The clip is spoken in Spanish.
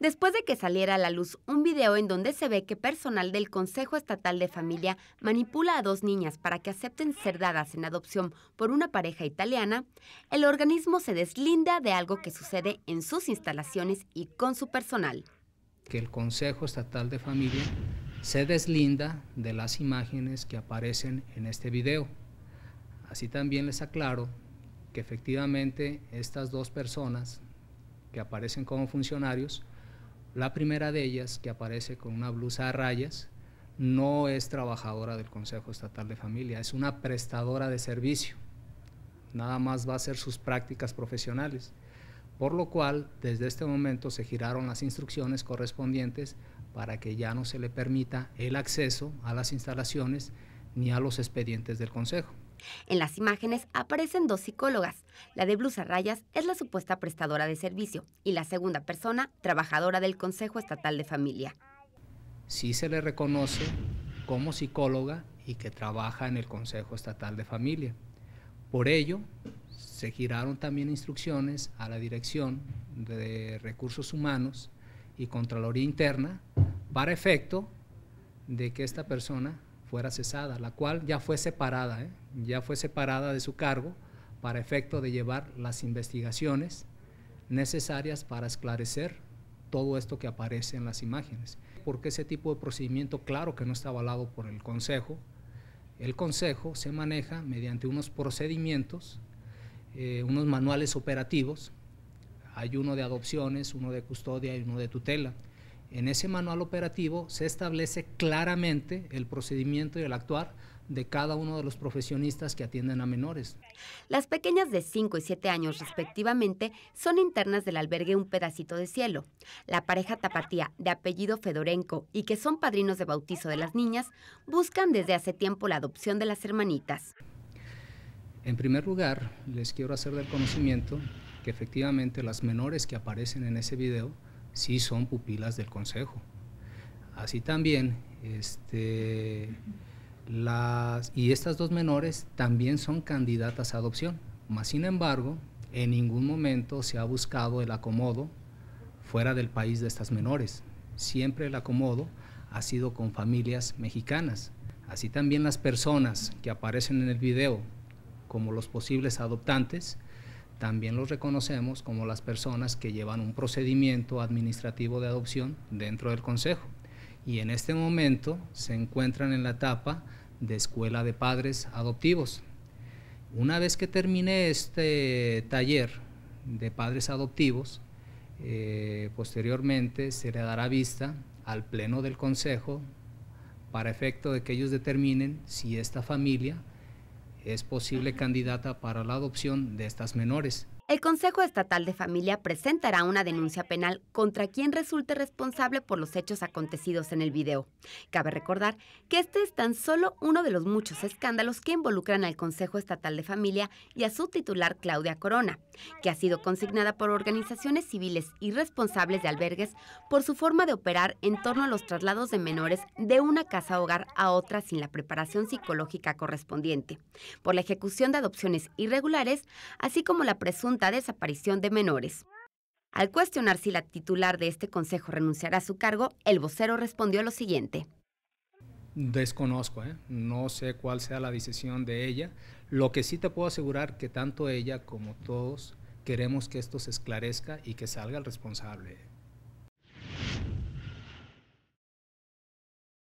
después de que saliera a la luz un video en donde se ve que personal del Consejo Estatal de Familia manipula a dos niñas para que acepten ser dadas en adopción por una pareja italiana, el organismo se deslinda de algo que sucede en sus instalaciones y con su personal. Que el Consejo Estatal de Familia se deslinda de las imágenes que aparecen en este video. Así también les aclaro que efectivamente estas dos personas que aparecen como funcionarios la primera de ellas, que aparece con una blusa a rayas, no es trabajadora del Consejo Estatal de Familia, es una prestadora de servicio. Nada más va a hacer sus prácticas profesionales. Por lo cual, desde este momento se giraron las instrucciones correspondientes para que ya no se le permita el acceso a las instalaciones ni a los expedientes del Consejo. En las imágenes aparecen dos psicólogas. La de blusa rayas es la supuesta prestadora de servicio y la segunda persona, trabajadora del Consejo Estatal de Familia. Sí se le reconoce como psicóloga y que trabaja en el Consejo Estatal de Familia. Por ello, se giraron también instrucciones a la Dirección de Recursos Humanos y Contraloría Interna para efecto de que esta persona fuera cesada, la cual ya fue separada, ¿eh? ya fue separada de su cargo para efecto de llevar las investigaciones necesarias para esclarecer todo esto que aparece en las imágenes. Porque ese tipo de procedimiento, claro que no está avalado por el Consejo. El Consejo se maneja mediante unos procedimientos, eh, unos manuales operativos. Hay uno de adopciones, uno de custodia y uno de tutela. En ese manual operativo se establece claramente el procedimiento y el actuar de cada uno de los profesionistas que atienden a menores. Las pequeñas de 5 y 7 años respectivamente son internas del albergue Un Pedacito de Cielo. La pareja tapatía de apellido Fedorenko y que son padrinos de bautizo de las niñas buscan desde hace tiempo la adopción de las hermanitas. En primer lugar, les quiero hacer del conocimiento que efectivamente las menores que aparecen en ese video sí son pupilas del Consejo. Así también, este, las, y estas dos menores también son candidatas a adopción, mas sin embargo, en ningún momento se ha buscado el acomodo fuera del país de estas menores. Siempre el acomodo ha sido con familias mexicanas. Así también las personas que aparecen en el video como los posibles adoptantes, también los reconocemos como las personas que llevan un procedimiento administrativo de adopción dentro del Consejo. Y en este momento se encuentran en la etapa de escuela de padres adoptivos. Una vez que termine este taller de padres adoptivos, eh, posteriormente se le dará vista al Pleno del Consejo para efecto de que ellos determinen si esta familia es posible candidata para la adopción de estas menores. El Consejo Estatal de Familia presentará una denuncia penal contra quien resulte responsable por los hechos acontecidos en el video. Cabe recordar que este es tan solo uno de los muchos escándalos que involucran al Consejo Estatal de Familia y a su titular Claudia Corona, que ha sido consignada por organizaciones civiles y responsables de albergues por su forma de operar en torno a los traslados de menores de una casa hogar a otra sin la preparación psicológica correspondiente por la ejecución de adopciones irregulares, así como la presunta desaparición de menores. Al cuestionar si la titular de este consejo renunciará a su cargo, el vocero respondió lo siguiente. Desconozco, ¿eh? no sé cuál sea la decisión de ella. Lo que sí te puedo asegurar que tanto ella como todos queremos que esto se esclarezca y que salga el responsable.